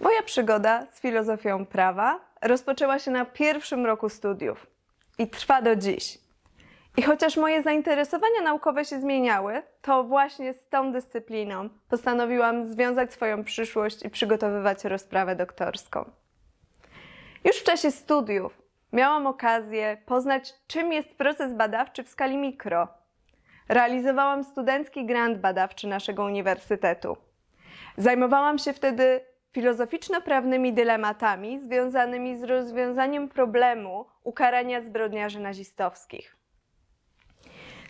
Moja przygoda z filozofią prawa rozpoczęła się na pierwszym roku studiów i trwa do dziś. I chociaż moje zainteresowania naukowe się zmieniały, to właśnie z tą dyscypliną postanowiłam związać swoją przyszłość i przygotowywać rozprawę doktorską. Już w czasie studiów miałam okazję poznać, czym jest proces badawczy w skali mikro. Realizowałam studencki grant badawczy naszego uniwersytetu. Zajmowałam się wtedy filozoficzno-prawnymi dylematami związanymi z rozwiązaniem problemu ukarania zbrodniarzy nazistowskich.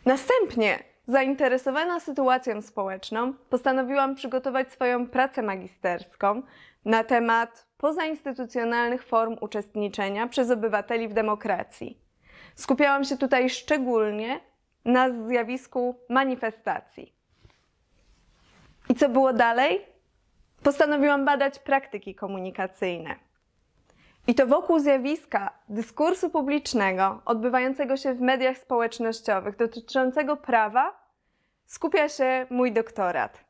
Następnie, zainteresowana sytuacją społeczną, postanowiłam przygotować swoją pracę magisterską na temat pozainstytucjonalnych form uczestniczenia przez obywateli w demokracji. Skupiałam się tutaj szczególnie na zjawisku manifestacji. I co było dalej? postanowiłam badać praktyki komunikacyjne. I to wokół zjawiska dyskursu publicznego odbywającego się w mediach społecznościowych dotyczącego prawa skupia się mój doktorat.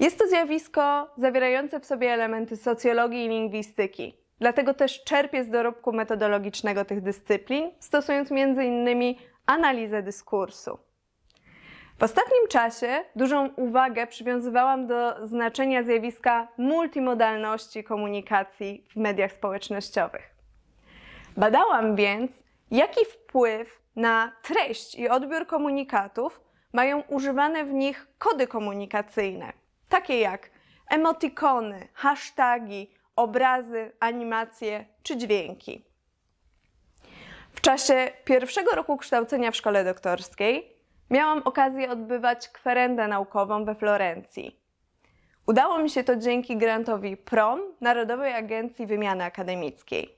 Jest to zjawisko zawierające w sobie elementy socjologii i lingwistyki. Dlatego też czerpię z dorobku metodologicznego tych dyscyplin, stosując między innymi analizę dyskursu. W ostatnim czasie dużą uwagę przywiązywałam do znaczenia zjawiska multimodalności komunikacji w mediach społecznościowych. Badałam więc, jaki wpływ na treść i odbiór komunikatów mają używane w nich kody komunikacyjne, takie jak emotikony, hasztagi, obrazy, animacje czy dźwięki. W czasie pierwszego roku kształcenia w szkole doktorskiej miałam okazję odbywać kwerendę naukową we Florencji. Udało mi się to dzięki grantowi PROM Narodowej Agencji Wymiany Akademickiej.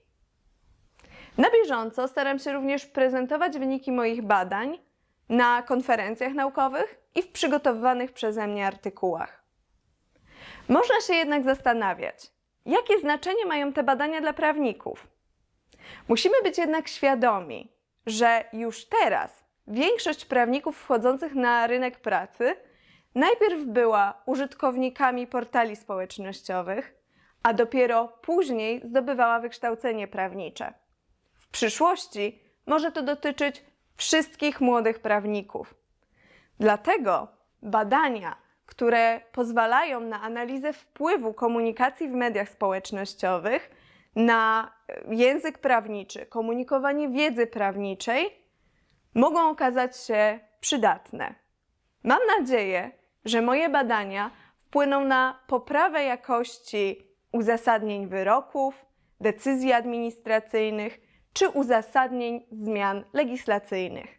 Na bieżąco staram się również prezentować wyniki moich badań na konferencjach naukowych i w przygotowywanych przeze mnie artykułach. Można się jednak zastanawiać, jakie znaczenie mają te badania dla prawników. Musimy być jednak świadomi, że już teraz większość prawników wchodzących na rynek pracy najpierw była użytkownikami portali społecznościowych, a dopiero później zdobywała wykształcenie prawnicze. W przyszłości może to dotyczyć wszystkich młodych prawników. Dlatego badania, które pozwalają na analizę wpływu komunikacji w mediach społecznościowych na e, język prawniczy, komunikowanie wiedzy prawniczej, mogą okazać się przydatne. Mam nadzieję, że moje badania wpłyną na poprawę jakości uzasadnień wyroków, decyzji administracyjnych czy uzasadnień zmian legislacyjnych.